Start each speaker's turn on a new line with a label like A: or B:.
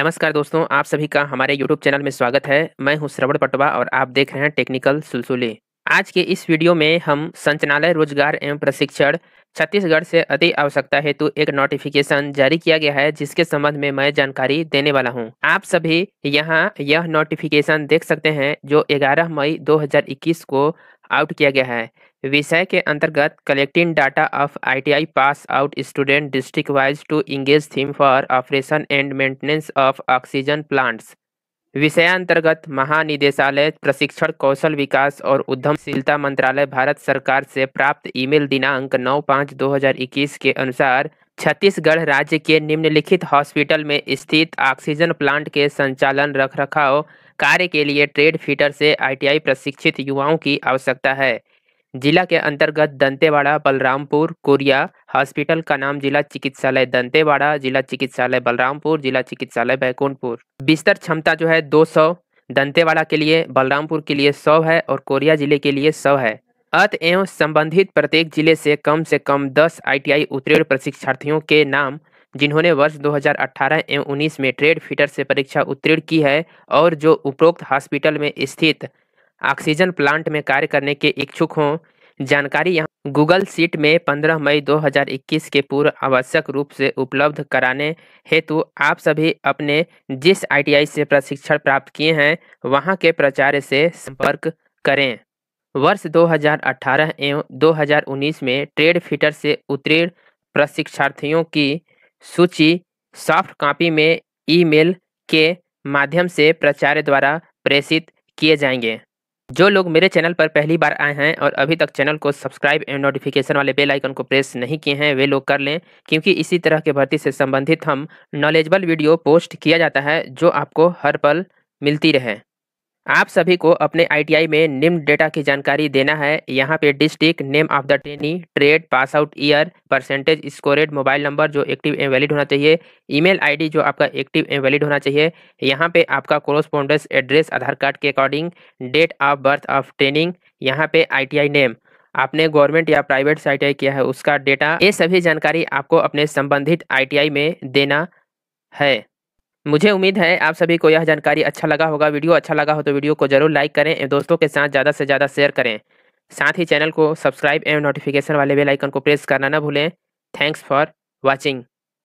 A: नमस्कार दोस्तों आप सभी का हमारे YouTube चैनल में स्वागत है मैं हूं श्रवण पटवा और आप देख रहे हैं टेक्निकल सुलसुले आज के इस वीडियो में हम संचालय रोजगार एवं प्रशिक्षण छत्तीसगढ़ से अति आवश्यकता हेतु एक नोटिफिकेशन जारी किया गया है जिसके संबंध में मैं जानकारी देने वाला हूं। आप सभी यहां यह नोटिफिकेशन देख सकते हैं जो 11 मई 2021 को आउट किया गया है विषय के अंतर्गत collecting data of ITI pass out student district wise to engage them for operation and maintenance of oxygen plants विषय अंतर्गत महानिदेशालय प्रशिक्षण कौशल विकास और उद्यमशीलता मंत्रालय भारत सरकार से प्राप्त ईमेल दिनांक 9 पाँच 2021 के अनुसार छत्तीसगढ़ राज्य के निम्नलिखित हॉस्पिटल में स्थित ऑक्सीजन प्लांट के संचालन रखरखाव कार्य के लिए ट्रेड फीटर से आईटीआई प्रशिक्षित युवाओं की आवश्यकता है जिला के अंतर्गत दंतेवाड़ा बलरामपुर कोरिया हॉस्पिटल का नाम जिला चिकित्सालय दंतेवाड़ा जिला चिकित्सालय बलरामपुर जिला चिकित्सालय बैकुंठपुर बिस्तर क्षमता जो है 200 दंतेवाड़ा के लिए बलरामपुर के लिए 100 है और कोरिया जिले के लिए 100 है अत एवं संबंधित प्रत्येक जिले से कम से कम 10 आईटीआई उत्तीर्ण प्रशिक्षार्थियों के नाम जिन्होंने वर्ष 2018 एवं 19 में ट्रेड फीटर से परीक्षा उत्तीर्ण की है और जो उपरोक्त हॉस्पिटल में स्थित ऑक्सीजन प्लांट में कार्य करने के इच्छुक हों जानकारी यहाँ गूगल सीट में 15 मई 2021 के पूर्व आवश्यक रूप से उपलब्ध कराने हेतु आप सभी अपने जिस आईटीआई से प्रशिक्षण प्राप्त किए हैं वहां के प्राचार्य से संपर्क करें वर्ष 2018 एवं 2019 में ट्रेड फीटर से उत्तीर्ण प्रशिक्षार्थियों की सूची सॉफ्ट कॉपी में ईमेल के माध्यम से प्राचार्य द्वारा प्रेषित किए जाएंगे जो लोग मेरे चैनल पर पहली बार आए हैं और अभी तक चैनल को सब्सक्राइब एवं नोटिफिकेशन वाले बेल आइकन को प्रेस नहीं किए हैं वे लोग कर लें क्योंकि इसी तरह के भर्ती से संबंधित हम नॉलेजबल वीडियो पोस्ट किया जाता है जो आपको हर पल मिलती रहे आप सभी को अपने आईटीआई में निम्न डेटा की जानकारी देना है यहाँ पे district name of the trainee trade pass out year percentage scored mobile number जो एक्टिव एंड वैलिड होना चाहिए ईमेल आईडी जो आपका एक्टिव एंड वैलिड होना चाहिए यहाँ पे आपका कोरोस्पोंडेंस एड्रेस आधार कार्ड के according date of birth of training यहाँ पे आई नेम आपने गवर्नमेंट या प्राइवेट से आई किया है उसका डेटा ये सभी जानकारी आपको अपने संबंधित आई में देना है मुझे उम्मीद है आप सभी को यह जानकारी अच्छा लगा होगा वीडियो अच्छा लगा हो तो वीडियो को जरूर लाइक करें एवं दोस्तों के साथ ज़्यादा से ज़्यादा शेयर करें साथ ही चैनल को सब्सक्राइब एवं नोटिफिकेशन वाले बेल आइकन को प्रेस करना न भूलें थैंक्स फॉर वॉचिंग